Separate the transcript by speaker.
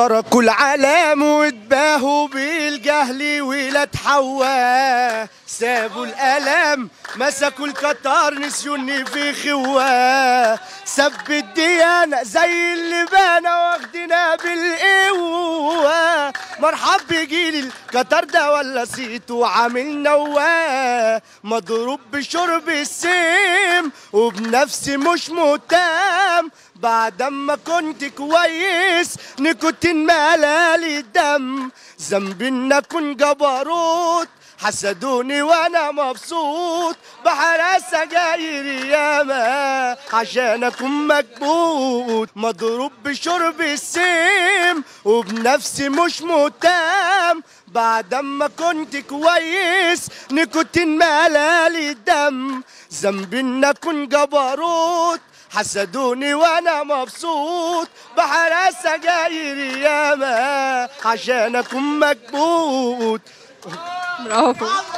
Speaker 1: تركوا العالم واتباهوا بالجهل ولا تحوى سابوا الالام مسكوا القطار نسيوا إن في خوة سب الديانة زي اللي بانا واخدنا بالقوة مرحب بجيل القطار ده ولا سيتو عامل نواه مضروب بشرب السم وبنفسي مش مهتم بعد ما كنت كويس نيكوتين ملالي الدم ذنبي ان اكون جبروت حسدوني وانا مبسوط بحراسه السجاير ياما عشان اكون مكبوت مضروب بشرب السم وبنفسي مش مهتم بعد ما كنت كويس نيكوتين ملالي الدم ذنبي ان اكون جبروت حسدوني وانا مبسوط بحر السجاير ياما عشان اكون مكبوت برافو